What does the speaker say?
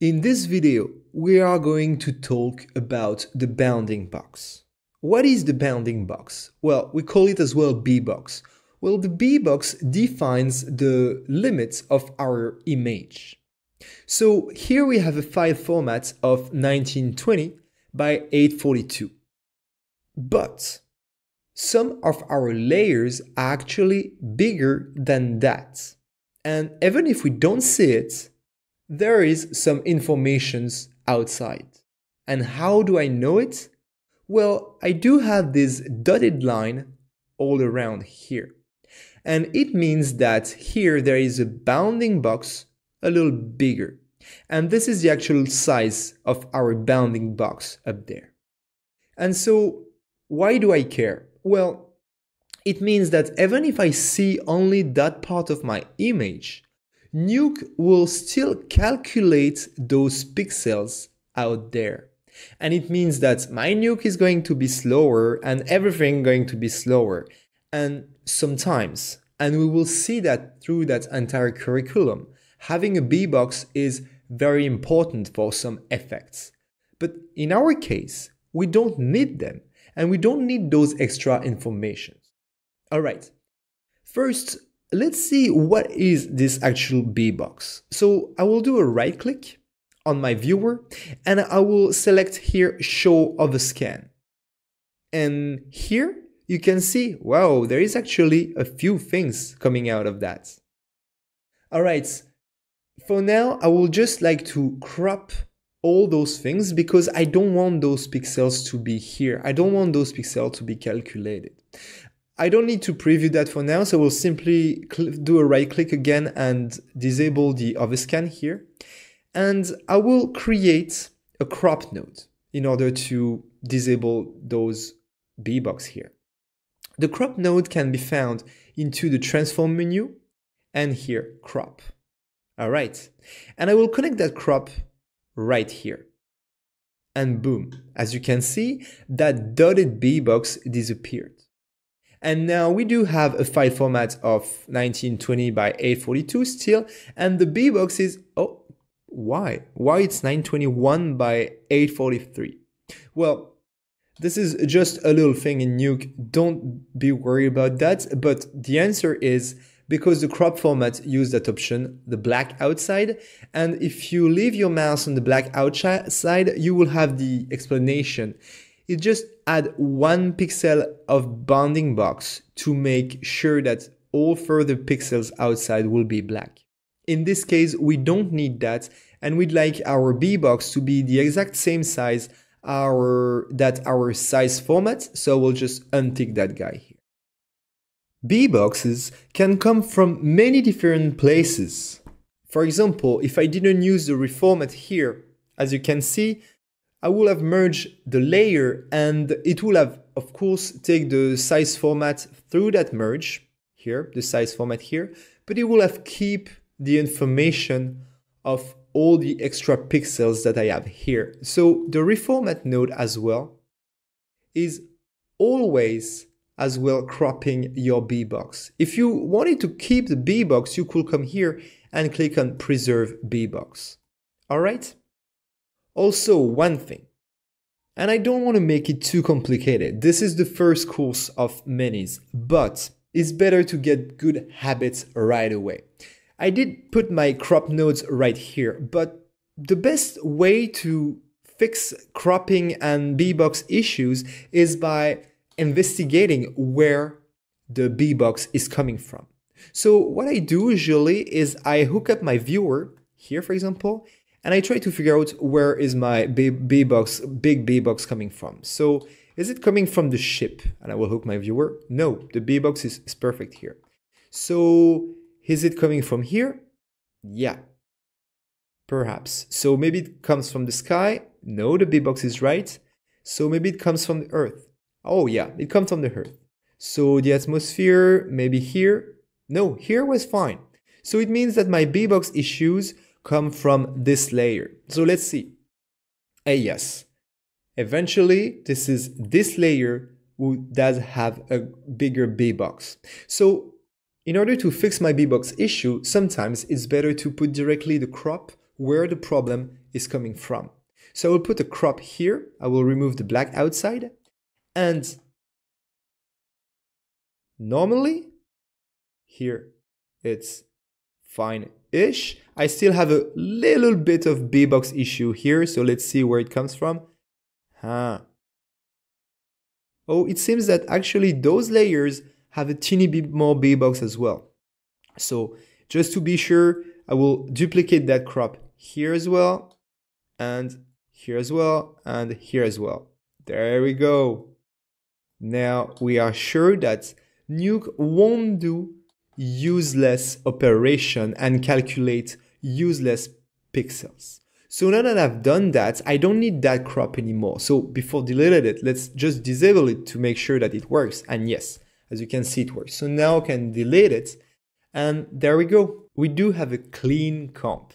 In this video, we are going to talk about the bounding box. What is the bounding box? Well, we call it as well B-box. Well, the B-box defines the limits of our image. So here we have a file format of 1920 by 842. But some of our layers are actually bigger than that. And even if we don't see it, there is some informations outside. And how do I know it? Well, I do have this dotted line all around here. And it means that here there is a bounding box a little bigger. And this is the actual size of our bounding box up there. And so why do I care? Well, it means that even if I see only that part of my image, Nuke will still calculate those pixels out there. And it means that my nuke is going to be slower and everything going to be slower. And sometimes, and we will see that through that entire curriculum, having a B-box is very important for some effects. But in our case, we don't need them and we don't need those extra information. All right. First, let's see what is this actual B box. So I will do a right click on my viewer and I will select here show of a scan. And here you can see, wow, there is actually a few things coming out of that. All right, for now, I will just like to crop all those things because I don't want those pixels to be here. I don't want those pixels to be calculated. I don't need to preview that for now, so we'll simply do a right click again and disable the overscan here. And I will create a crop node in order to disable those B-box here. The crop node can be found into the transform menu and here crop. All right, and I will connect that crop right here. And boom, as you can see, that dotted B box disappeared. And now we do have a file format of 1920 by 842 still. And the B box is, oh, why? Why it's 921 by 843? Well, this is just a little thing in Nuke. Don't be worried about that. But the answer is because the crop format used that option, the black outside. And if you leave your mouse on the black outside, you will have the explanation. It just add one pixel of bounding box to make sure that all further pixels outside will be black. In this case, we don't need that and we'd like our B-box to be the exact same size our that our size format, so we'll just untick that guy here. B-boxes can come from many different places. For example, if I didn't use the reformat here, as you can see, I will have merged the layer and it will have, of course, take the size format through that merge here, the size format here, but it will have keep the information of all the extra pixels that I have here. So the reformat node as well is always as well cropping your B-box. If you wanted to keep the B-box, you could come here and click on preserve B-box. All right. Also, one thing, and I don't want to make it too complicated, this is the first course of minis, but it's better to get good habits right away. I did put my crop nodes right here, but the best way to fix cropping and B-box issues is by investigating where the B-box is coming from. So what I do usually is I hook up my viewer, here for example, and I try to figure out where is my B, B box, big B box coming from. So is it coming from the ship? And I will hook my viewer. No, the B box is, is perfect here. So is it coming from here? Yeah, perhaps. So maybe it comes from the sky. No, the B box is right. So maybe it comes from the earth. Oh yeah, it comes from the earth. So the atmosphere, maybe here. No, here was fine. So it means that my B box issues come from this layer. So let's see. A yes. Eventually, this is this layer who does have a bigger B-box. So in order to fix my B-box issue, sometimes it's better to put directly the crop where the problem is coming from. So I will put a crop here, I will remove the black outside, and normally, here it's fine ish. I still have a little bit of B-box issue here, so let's see where it comes from. Huh. Oh, it seems that actually those layers have a teeny bit more B-box as well. So just to be sure, I will duplicate that crop here as well, and here as well, and here as well. There we go. Now we are sure that Nuke won't do useless operation and calculate useless pixels. So now that I've done that, I don't need that crop anymore. So before deleted it, let's just disable it to make sure that it works. And yes, as you can see, it works. So now I can delete it. And there we go. We do have a clean comp.